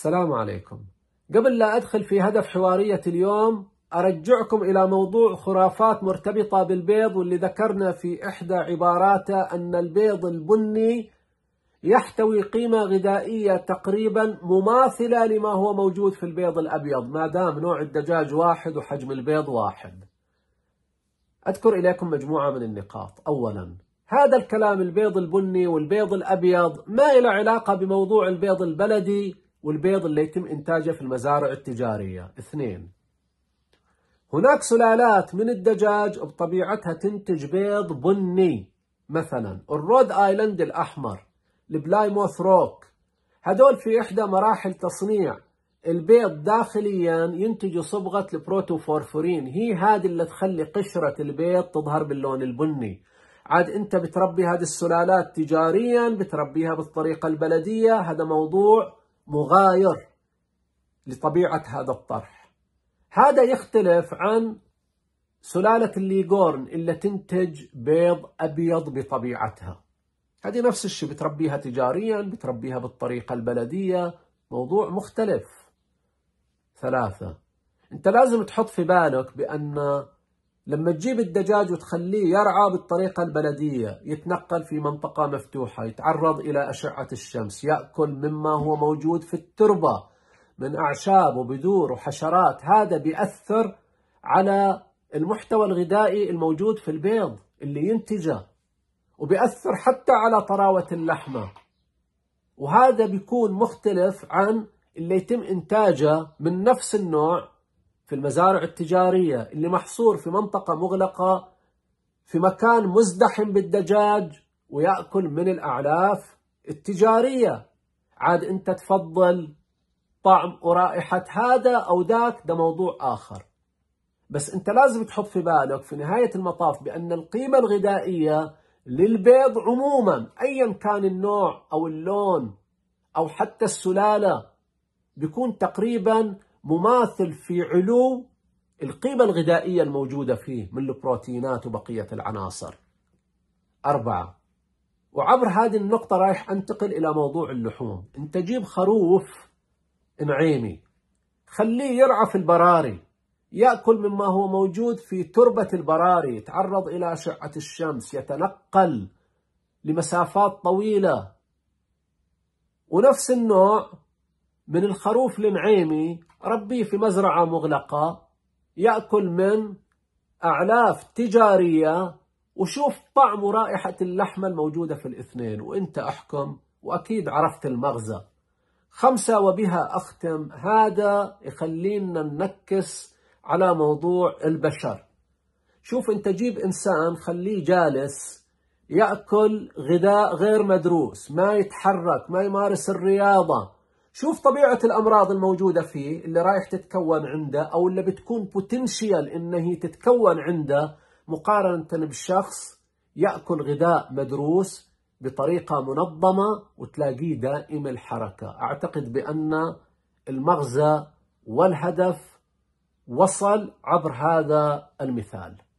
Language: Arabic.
السلام عليكم. قبل لا ادخل في هدف حواريه اليوم ارجعكم الى موضوع خرافات مرتبطه بالبيض واللي ذكرنا في احدى عباراته ان البيض البني يحتوي قيمه غذائيه تقريبا مماثله لما هو موجود في البيض الابيض ما دام نوع الدجاج واحد وحجم البيض واحد. اذكر اليكم مجموعه من النقاط، اولا هذا الكلام البيض البني والبيض الابيض ما له علاقه بموضوع البيض البلدي والبيض اللي يتم إنتاجه في المزارع التجارية اثنين هناك سلالات من الدجاج بطبيعتها تنتج بيض بني مثلا الرود آيلاند الأحمر البلايموث روك هدول في إحدى مراحل تصنيع البيض داخليا ينتج صبغة البروتوفورفورين هي هذه اللي تخلي قشرة البيض تظهر باللون البني عاد انت بتربي هذه السلالات تجاريا بتربيها بالطريقة البلدية هذا موضوع مغاير لطبيعة هذا الطرح هذا يختلف عن سلالة الليغورن اللي تنتج بيض أبيض بطبيعتها هذه نفس الشيء بتربيها تجاريا بتربيها بالطريقة البلدية موضوع مختلف ثلاثة أنت لازم تحط في بالك بأن لما تجيب الدجاج وتخليه يرعى بالطريقة البلدية يتنقل في منطقة مفتوحة يتعرض إلى أشعة الشمس يأكل مما هو موجود في التربة من أعشاب وبذور وحشرات هذا بيأثر على المحتوى الغذائي الموجود في البيض اللي ينتجه وبيأثر حتى على طراوة اللحمة وهذا بيكون مختلف عن اللي يتم إنتاجه من نفس النوع في المزارع التجارية اللي محصور في منطقة مغلقة في مكان مزدحم بالدجاج ويأكل من الأعلاف التجارية عاد أنت تفضل طعم ورائحة هذا أو ذاك ده موضوع آخر بس أنت لازم تحط في بالك في نهاية المطاف بأن القيمة الغذائية للبيض عموما أيا كان النوع أو اللون أو حتى السلالة بيكون تقريبا مماثل في علو القيمة الغذائية الموجودة فيه من البروتينات وبقية العناصر أربعة وعبر هذه النقطة رايح أنتقل إلى موضوع اللحوم أنت جيب خروف نعيمي خليه يرعى في البراري يأكل مما هو موجود في تربة البراري يتعرض إلى أشعة الشمس يتنقل لمسافات طويلة ونفس النوع من الخروف النعيمي ربيه في مزرعة مغلقة يأكل من أعلاف تجارية وشوف طعم ورائحة اللحمة الموجودة في الاثنين وانت احكم وأكيد عرفت المغزى خمسة وبها أختم هذا يخلينا ننكس على موضوع البشر شوف انت جيب إنسان خليه جالس يأكل غذاء غير مدروس ما يتحرك ما يمارس الرياضة شوف طبيعة الأمراض الموجودة فيه اللي رايح تتكون عنده أو اللي بتكون بوتنشيال إن هي تتكون عنده مقارنة بشخص يأكل غذاء مدروس بطريقة منظمة وتلاقيه دائم الحركة أعتقد بأن المغزى والهدف وصل عبر هذا المثال